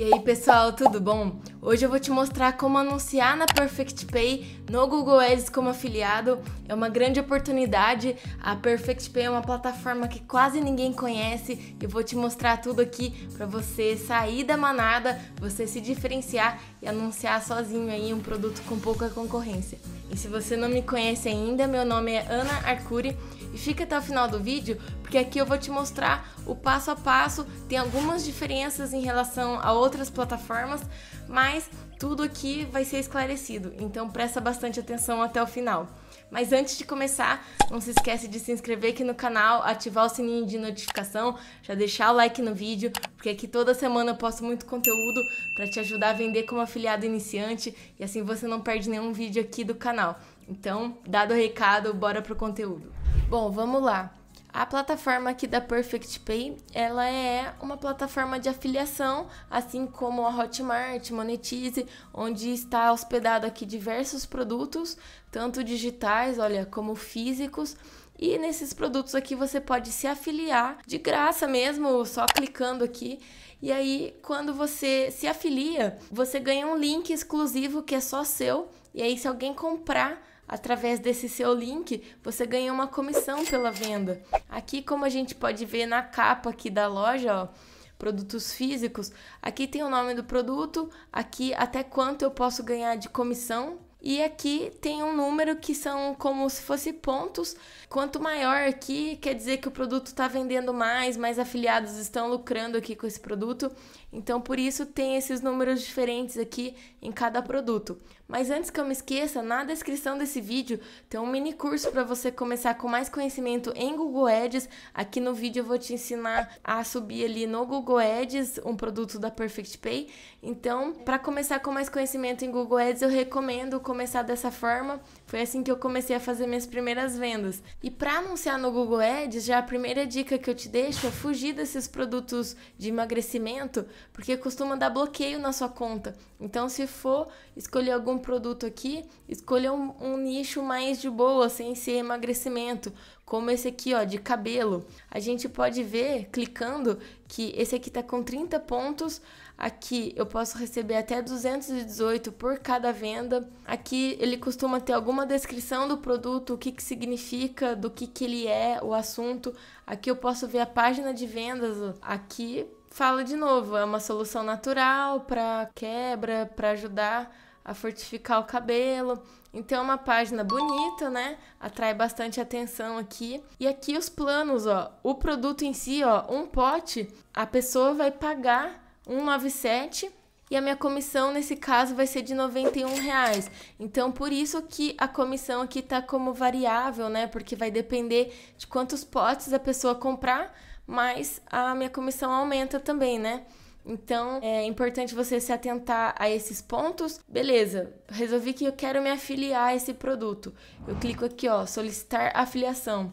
E aí pessoal, tudo bom? Hoje eu vou te mostrar como anunciar na Perfect Pay no Google Ads como afiliado. É uma grande oportunidade. A Perfect Pay é uma plataforma que quase ninguém conhece e vou te mostrar tudo aqui para você sair da manada, você se diferenciar e anunciar sozinho aí um produto com pouca concorrência. E se você não me conhece ainda, meu nome é Ana Arcuri e fica até o final do vídeo, porque aqui eu vou te mostrar o passo a passo, tem algumas diferenças em relação a outras plataformas, mas tudo aqui vai ser esclarecido, então presta bastante atenção até o final. Mas antes de começar, não se esquece de se inscrever aqui no canal, ativar o sininho de notificação, já deixar o like no vídeo, porque aqui toda semana eu posto muito conteúdo para te ajudar a vender como afiliado iniciante e assim você não perde nenhum vídeo aqui do canal. Então, dado o recado, bora pro conteúdo. Bom, vamos lá. A plataforma aqui da Perfect Pay, ela é uma plataforma de afiliação, assim como a Hotmart, Monetize, onde está hospedado aqui diversos produtos, tanto digitais, olha, como físicos. E nesses produtos aqui você pode se afiliar de graça mesmo, só clicando aqui. E aí, quando você se afilia, você ganha um link exclusivo que é só seu. E aí, se alguém comprar Através desse seu link, você ganha uma comissão pela venda. Aqui, como a gente pode ver na capa aqui da loja, ó, produtos físicos, aqui tem o nome do produto, aqui até quanto eu posso ganhar de comissão e aqui tem um número que são como se fosse pontos. Quanto maior aqui, quer dizer que o produto está vendendo mais, mais afiliados estão lucrando aqui com esse produto. Então, por isso tem esses números diferentes aqui em cada produto. Mas antes que eu me esqueça, na descrição desse vídeo tem um mini curso para você começar com mais conhecimento em Google Ads. Aqui no vídeo eu vou te ensinar a subir ali no Google Ads um produto da Perfect Pay. Então, para começar com mais conhecimento em Google Ads, eu recomendo começar dessa forma. Foi assim que eu comecei a fazer minhas primeiras vendas. E para anunciar no Google Ads, já a primeira dica que eu te deixo é fugir desses produtos de emagrecimento porque costuma dar bloqueio na sua conta. Então, se for escolher algum produto aqui, escolha um, um nicho mais de boa, sem ser emagrecimento, como esse aqui, ó, de cabelo. A gente pode ver, clicando, que esse aqui tá com 30 pontos, Aqui eu posso receber até 218 por cada venda. Aqui ele costuma ter alguma descrição do produto, o que, que significa, do que, que ele é, o assunto. Aqui eu posso ver a página de vendas. Aqui fala de novo, é uma solução natural para quebra, para ajudar a fortificar o cabelo. Então é uma página bonita, né? Atrai bastante atenção aqui. E aqui os planos, ó. O produto em si, ó, um pote, a pessoa vai pagar 197 e a minha comissão nesse caso vai ser de 91 reais. Então por isso que a comissão aqui tá como variável, né? Porque vai depender de quantos potes a pessoa comprar mas a minha comissão aumenta também, né? Então é importante você se atentar a esses pontos. Beleza, resolvi que eu quero me afiliar a esse produto. Eu clico aqui, ó, solicitar afiliação.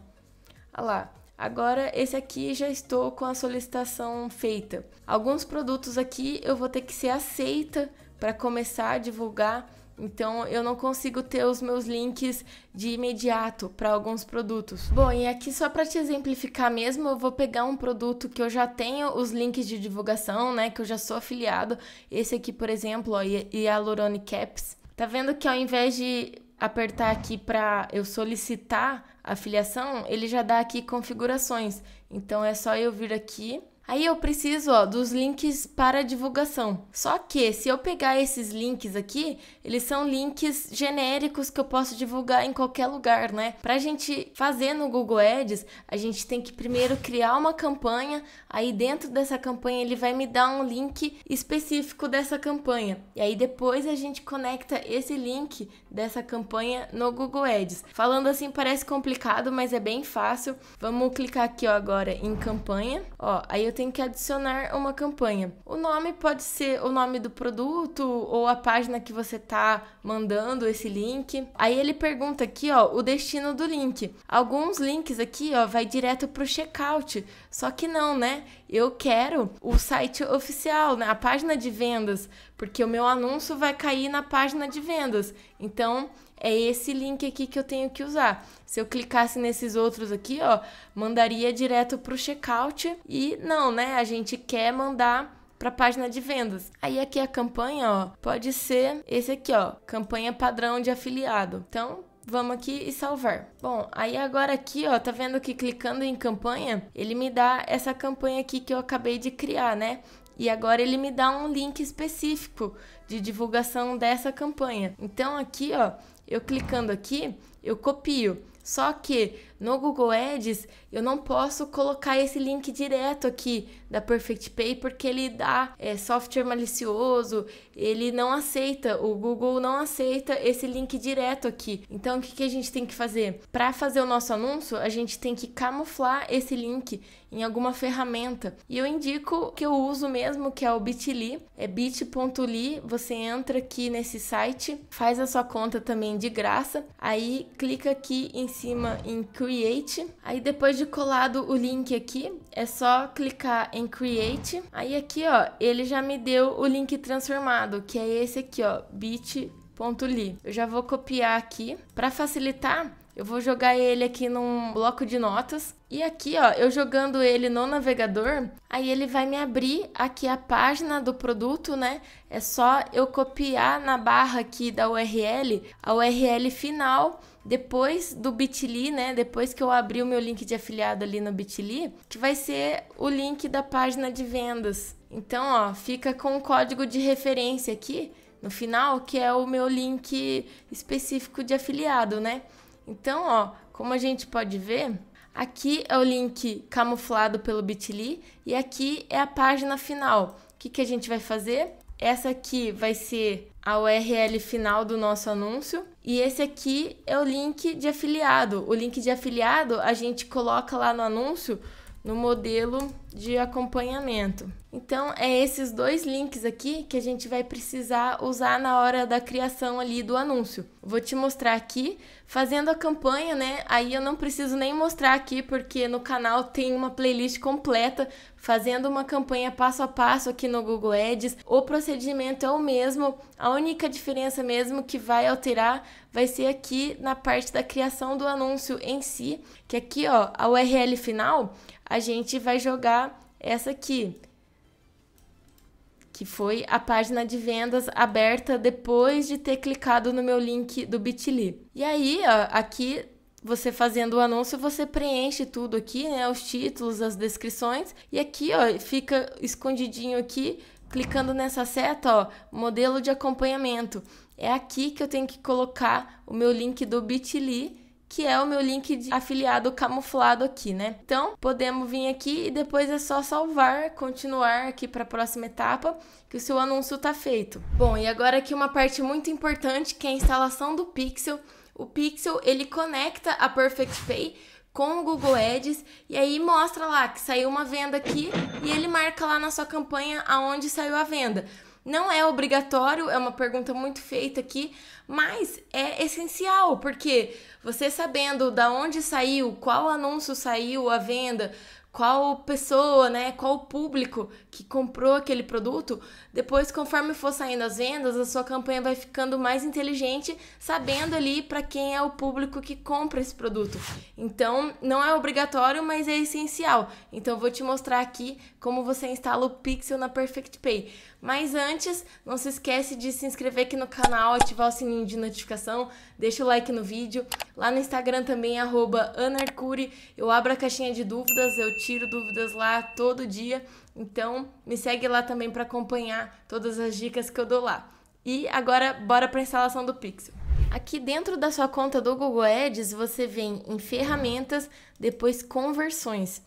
Olha lá. Agora esse aqui já estou com a solicitação feita. Alguns produtos aqui eu vou ter que ser aceita para começar a divulgar então eu não consigo ter os meus links de imediato para alguns produtos. Bom, e aqui só para te exemplificar mesmo, eu vou pegar um produto que eu já tenho os links de divulgação, né, que eu já sou afiliado. Esse aqui, por exemplo, ó, Hyaluronic Caps. Tá vendo que ao invés de apertar aqui para eu solicitar a afiliação, ele já dá aqui configurações. Então é só eu vir aqui Aí eu preciso ó, dos links para divulgação. Só que se eu pegar esses links aqui, eles são links genéricos que eu posso divulgar em qualquer lugar, né? Para a gente fazer no Google Ads, a gente tem que primeiro criar uma campanha, aí dentro dessa campanha ele vai me dar um link específico dessa campanha. E aí depois a gente conecta esse link dessa campanha no Google Ads. Falando assim parece complicado, mas é bem fácil. Vamos clicar aqui ó, agora em campanha. Ó, aí eu tem que adicionar uma campanha. O nome pode ser o nome do produto ou a página que você tá mandando esse link. Aí ele pergunta aqui, ó, o destino do link. Alguns links aqui, ó, vai direto pro checkout. Só que não, né? Eu quero o site oficial, né? A página de vendas porque o meu anúncio vai cair na página de vendas. Então, é esse link aqui que eu tenho que usar. Se eu clicasse nesses outros aqui, ó, mandaria direto para o checkout. E não, né? A gente quer mandar para a página de vendas. Aí aqui a campanha, ó, pode ser esse aqui, ó, campanha padrão de afiliado. Então, vamos aqui e salvar. Bom, aí agora aqui, ó, tá vendo que clicando em campanha, ele me dá essa campanha aqui que eu acabei de criar, né? e agora ele me dá um link específico de divulgação dessa campanha. Então aqui, ó, eu clicando aqui, eu copio. Só que no Google Ads, eu não posso colocar esse link direto aqui da Perfect Pay porque ele dá é, software malicioso, ele não aceita, o Google não aceita esse link direto aqui. Então, o que, que a gente tem que fazer? Para fazer o nosso anúncio, a gente tem que camuflar esse link em alguma ferramenta. E eu indico que eu uso mesmo, que é o Bitly, é bit.ly. Você entra aqui nesse site, faz a sua conta também de graça, aí clica aqui em cima em Create. Aí depois de colado o link aqui, é só clicar em Create. Aí aqui, ó, ele já me deu o link transformado, que é esse aqui, ó, bit.ly. Eu já vou copiar aqui. Para facilitar, eu vou jogar ele aqui num bloco de notas. E aqui, ó, eu jogando ele no navegador, aí ele vai me abrir aqui a página do produto, né? É só eu copiar na barra aqui da URL, a URL final depois do Bitly, né? Depois que eu abri o meu link de afiliado ali no Bitly, que vai ser o link da página de vendas. Então, ó, fica com o código de referência aqui no final, que é o meu link específico de afiliado, né? Então, ó, como a gente pode ver, aqui é o link camuflado pelo Bitly e aqui é a página final. O que, que a gente vai fazer? Essa aqui vai ser a URL final do nosso anúncio. E esse aqui é o link de afiliado. O link de afiliado a gente coloca lá no anúncio no modelo de acompanhamento. Então, é esses dois links aqui que a gente vai precisar usar na hora da criação ali do anúncio. Vou te mostrar aqui, fazendo a campanha, né? Aí eu não preciso nem mostrar aqui, porque no canal tem uma playlist completa fazendo uma campanha passo a passo aqui no Google Ads. O procedimento é o mesmo, a única diferença mesmo que vai alterar vai ser aqui na parte da criação do anúncio em si, que aqui, ó, a URL final, a gente vai jogar essa aqui, que foi a página de vendas aberta depois de ter clicado no meu link do Bitly. E aí, ó, aqui você fazendo o anúncio, você preenche tudo aqui, né? Os títulos, as descrições. E aqui, ó, fica escondidinho aqui, clicando nessa seta, ó, modelo de acompanhamento. É aqui que eu tenho que colocar o meu link do Bitly que é o meu link de afiliado camuflado aqui, né? Então, podemos vir aqui e depois é só salvar, continuar aqui para a próxima etapa, que o seu anúncio está feito. Bom, e agora aqui uma parte muito importante, que é a instalação do Pixel. O Pixel, ele conecta a Perfect Pay com o Google Ads e aí mostra lá que saiu uma venda aqui e ele marca lá na sua campanha aonde saiu a venda. Não é obrigatório, é uma pergunta muito feita aqui, mas é essencial, porque você sabendo da onde saiu, qual anúncio saiu à venda, qual pessoa, né, qual público que comprou aquele produto, depois conforme for saindo as vendas, a sua campanha vai ficando mais inteligente, sabendo ali para quem é o público que compra esse produto. Então, não é obrigatório, mas é essencial. Então, vou te mostrar aqui como você instala o Pixel na Perfect Pay. Mas antes, não se esquece de se inscrever aqui no canal, ativar o sininho de notificação, deixa o like no vídeo. Lá no Instagram também, arroba Anarcuri. Eu abro a caixinha de dúvidas, eu tiro dúvidas lá todo dia. Então, me segue lá também para acompanhar todas as dicas que eu dou lá. E agora, bora para a instalação do Pixel. Aqui dentro da sua conta do Google Ads, você vem em ferramentas, depois conversões.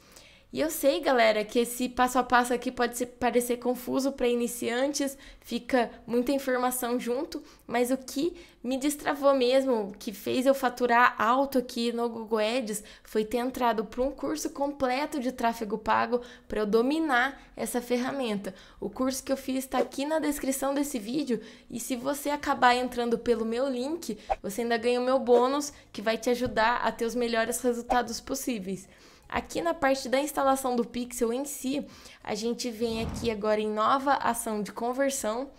E eu sei, galera, que esse passo a passo aqui pode parecer confuso para iniciantes, fica muita informação junto, mas o que me destravou mesmo, que fez eu faturar alto aqui no Google Ads, foi ter entrado para um curso completo de tráfego pago para eu dominar essa ferramenta. O curso que eu fiz está aqui na descrição desse vídeo e se você acabar entrando pelo meu link, você ainda ganha o meu bônus que vai te ajudar a ter os melhores resultados possíveis. Aqui na parte da instalação do pixel em si, a gente vem aqui agora em nova ação de conversão,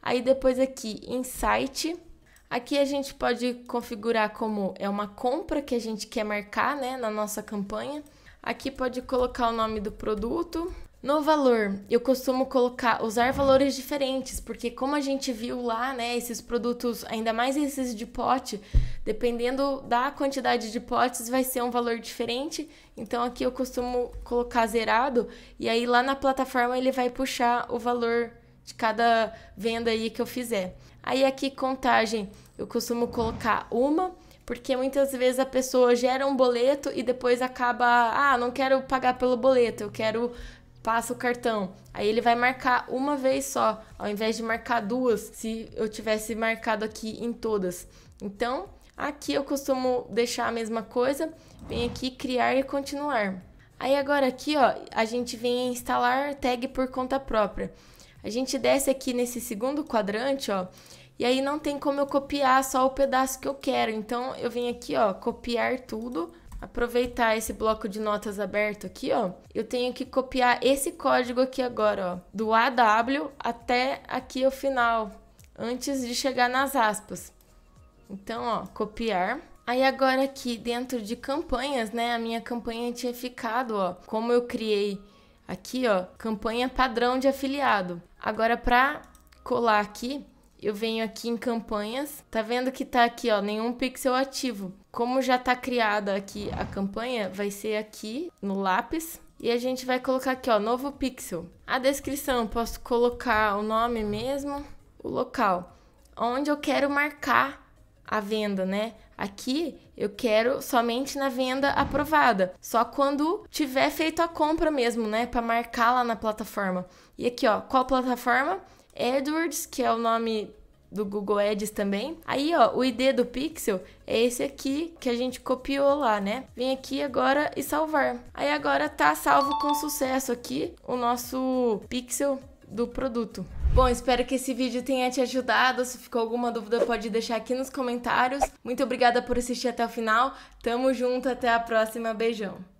aí depois aqui em site, Aqui a gente pode configurar como é uma compra que a gente quer marcar né, na nossa campanha. Aqui pode colocar o nome do produto, no valor, eu costumo colocar usar valores diferentes, porque como a gente viu lá, né, esses produtos, ainda mais esses de pote, dependendo da quantidade de potes vai ser um valor diferente. Então aqui eu costumo colocar zerado e aí lá na plataforma ele vai puxar o valor de cada venda aí que eu fizer. Aí aqui contagem, eu costumo colocar uma, porque muitas vezes a pessoa gera um boleto e depois acaba, ah, não quero pagar pelo boleto, eu quero passa o cartão. Aí ele vai marcar uma vez só, ao invés de marcar duas, se eu tivesse marcado aqui em todas. Então, aqui eu costumo deixar a mesma coisa, vem aqui criar e continuar. Aí agora aqui, ó, a gente vem instalar tag por conta própria. A gente desce aqui nesse segundo quadrante, ó, e aí não tem como eu copiar só o pedaço que eu quero. Então eu venho aqui, ó, copiar tudo aproveitar esse bloco de notas aberto aqui, ó, eu tenho que copiar esse código aqui agora, ó, do AW até aqui o final, antes de chegar nas aspas. Então, ó, copiar. Aí agora aqui dentro de campanhas, né, a minha campanha tinha ficado, ó, como eu criei aqui, ó, campanha padrão de afiliado. Agora para colar aqui, eu venho aqui em campanhas. Tá vendo que tá aqui, ó, nenhum pixel ativo. Como já tá criada aqui a campanha, vai ser aqui no lápis. E a gente vai colocar aqui, ó, novo pixel. A descrição, posso colocar o nome mesmo, o local. Onde eu quero marcar a venda, né? Aqui eu quero somente na venda aprovada, só quando tiver feito a compra mesmo, né, para marcar lá na plataforma. E aqui, ó, qual plataforma? Edwards, que é o nome do Google Ads também. Aí, ó, o ID do Pixel é esse aqui que a gente copiou lá, né? Vem aqui agora e salvar. Aí agora tá salvo com sucesso aqui o nosso Pixel do produto. Bom, espero que esse vídeo tenha te ajudado. Se ficou alguma dúvida, pode deixar aqui nos comentários. Muito obrigada por assistir até o final. Tamo junto, até a próxima. Beijão.